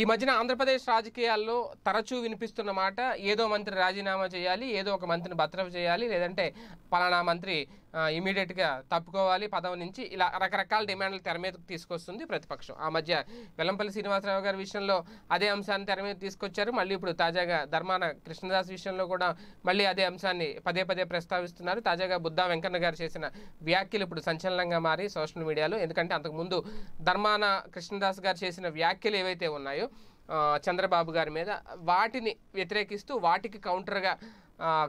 ఈ మధ్యన ఆంధ్రప్రదేశ్ రాజకీయాల్లో తరచూ వినిపిస్తున్న మాట ఏదో మంత్రి రాజీనామా చేయాలి ఏదో ఒక మంత్రిని భద్రత చేయాలి లేదంటే పలానా మంత్రి ఇమీడియట్గా తప్పుకోవాలి పదవి నుంచి ఇలా రకరకాల డిమాండ్లు తెర మీదకు తీసుకొస్తుంది ప్రతిపక్షం ఆ మధ్య వెల్లంపల్లి శ్రీనివాసరావు గారి విషయంలో అదే అంశాన్ని తెర మీద తీసుకొచ్చారు మళ్ళీ ఇప్పుడు తాజాగా ధర్మాన కృష్ణదాస్ విషయంలో కూడా మళ్ళీ అదే అంశాన్ని పదే పదే ప్రస్తావిస్తున్నారు తాజాగా బుద్ధా వెంకన్న గారు చేసిన వ్యాఖ్యలు ఇప్పుడు సంచలనంగా మారి సోషల్ మీడియాలో ఎందుకంటే అంతకుముందు ధర్మాన కృష్ణదాస్ గారు చేసిన వ్యాఖ్యలు ఏవైతే ఉన్నాయో చంద్రబాబు గారి మీద వాటిని వ్యతిరేకిస్తూ వాటికి కౌంటర్గా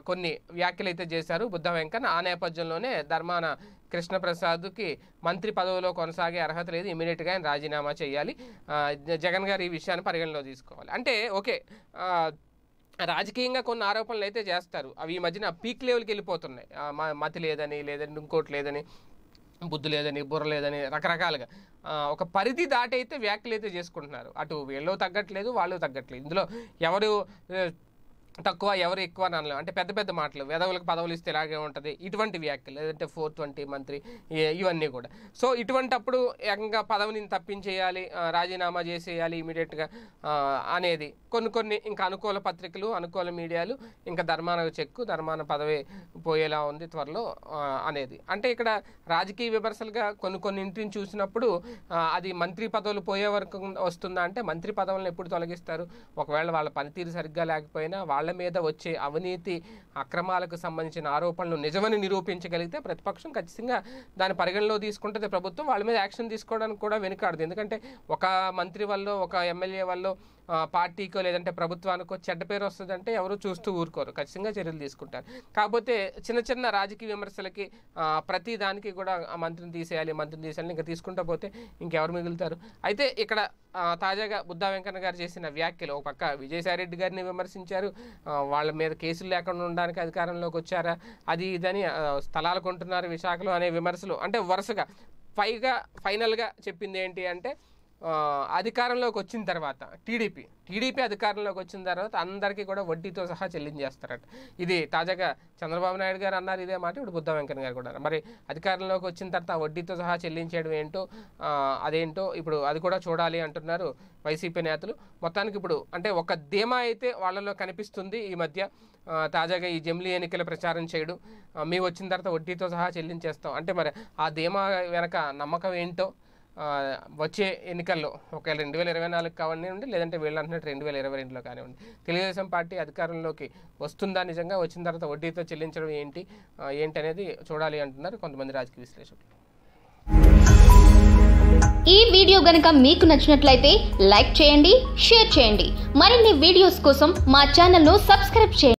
కొన్ని వ్యాఖ్యలు అయితే చేశారు బుద్ధ వెంకన్న ఆ నేపథ్యంలోనే ధర్మాన కృష్ణప్రసాద్కి మంత్రి పదవిలో కొనసాగే అర్హత లేదు ఇమీడియట్గా ఆయన రాజీనామా చేయాలి జగన్ గారు ఈ విషయాన్ని పరిగణలో తీసుకోవాలి అంటే ఓకే రాజకీయంగా కొన్ని ఆరోపణలు అయితే చేస్తారు అవి ఈ మధ్యన పీక్ లెవెల్కి వెళ్ళిపోతున్నాయి మతి లేదని లేదని ఇంకోటి లేదని బుద్ధి లేదని బుర్ర లేదని రకరకాలుగా ఒక పరిధి దాటైతే వ్యాఖ్యలు అయితే చేసుకుంటున్నారు అటు వీళ్ళు తగ్గట్లేదు వాళ్ళు తగ్గట్లేదు ఇందులో ఎవరు తక్కువ ఎవరు ఎక్కువ అనలేదు అంటే పెద్ద పెద్ద మాటలు వెధవులకు పదవులు ఇస్తే ఇలాగే ఉంటుంది ఇటువంటి వ్యాఖ్యలు లేదంటే ఫోర్ ట్వంటీ మంత్రి ఇవన్నీ కూడా సో ఇటువంటప్పుడు ఏకంగా పదవిని తప్పించేయాలి రాజీనామా చేసేయాలి ఇమీడియట్గా అనేది కొన్ని కొన్ని ఇంకా అనుకూల పత్రికలు అనుకూల మీడియాలు ఇంకా ధర్మాన చెక్కు ధర్మాన పదవి పోయేలా ఉంది త్వరలో అనేది అంటే ఇక్కడ రాజకీయ విమర్శలుగా కొన్ని కొన్ని ఇంటిని చూసినప్పుడు అది మంత్రి పదవులు పోయే వరకు వస్తుందా అంటే మంత్రి పదవులను ఎప్పుడు తొలగిస్తారు ఒకవేళ వాళ్ళ పనితీరు సరిగ్గా లేకపోయినా వాళ్ళ వాళ్ళ మీద వచ్చే అవినీతి అక్రమాలకు సంబంధించిన ఆరోపణలు నిజమని నిరూపించగలిగితే ప్రతిపక్షం ఖచ్చితంగా దాన్ని పరిగణలో తీసుకుంటుంది ప్రభుత్వం వాళ్ళ మీద యాక్షన్ తీసుకోవడానికి కూడా వెనుకాడదు ఎందుకంటే ఒక మంత్రి వల్ల ఒక ఎమ్మెల్యే వల్ల పార్టీకో లేదంటే ప్రభుత్వానికో చెడ్డ పేరు వస్తుందంటే ఎవరు చూస్తూ ఊరుకోరు ఖచ్చితంగా చర్యలు తీసుకుంటారు కాకపోతే చిన్న చిన్న రాజకీయ విమర్శలకి ప్రతి దానికి కూడా మంత్రిని తీసేయాలి మంత్రిని తీసేయాలి ఇంకా తీసుకుంటా పోతే ఇంకెవరు మిగులుతారు అయితే ఇక్కడ తాజాగా బుద్ధా వెంకన్న గారు చేసిన వ్యాఖ్యలు ఒక పక్క విజయసాయిరెడ్డి గారిని విమర్శించారు వాళ్ళ మీద కేసులు లేకుండా ఉండడానికి అధికారంలోకి వచ్చారా అది ఇదని స్థలాలు కొంటున్నారు విశాఖలో అనే విమర్శలు అంటే వరుసగా పైగా ఫైనల్గా చెప్పింది ఏంటి అంటే అధికారంలోకి వచ్చిన తర్వాత టీడీపీ టీడీపీ అధికారంలోకి వచ్చిన తర్వాత అందరికీ కూడా వడ్డీతో సహా చెల్లించేస్తారట ఇది తాజాగా చంద్రబాబు నాయుడు గారు అన్నారు ఇదే మాట ఇప్పుడు బుద్ధ వెంకన్న గారు కూడా మరి అధికారంలోకి వచ్చిన తర్వాత వడ్డీతో సహా చెల్లించేయడం ఏంటో అదేంటో ఇప్పుడు అది కూడా చూడాలి అంటున్నారు వైసీపీ నేతలు మొత్తానికి ఇప్పుడు అంటే ఒక ధీమా అయితే వాళ్ళలో కనిపిస్తుంది ఈ మధ్య తాజాగా ఈ జమిలీ ఎన్నికల ప్రచారం చేయడం మీ వచ్చిన తర్వాత వడ్డీతో సహా చెల్లించేస్తాం అంటే మరి ఆ ధీమా వెనక నమ్మకం ఏంటో వచ్చే ఎన్నికల్లో ఒకవేళ రెండు వేల ఇరవై నాలుగు ఉండి లేదంటే అంటున్నట్టు రెండు వేల ఇరవై రెండులో కానివ్వండి తెలుగుదేశం పార్టీ అధికారంలోకి వస్తుందా నిజంగా వచ్చిన తర్వాత వడ్డీతో చెల్లించడం ఏంటి ఏంటి అనేది చూడాలి అంటున్నారు కొంతమంది రాజకీయ విశ్లేషకులు ఈ వీడియో గనుక మీకు నచ్చినట్లయితే లైక్ చేయండి షేర్ చేయండి మరిన్ని వీడియోస్ కోసం మా ఛానల్ను సబ్స్క్రైబ్ చేయండి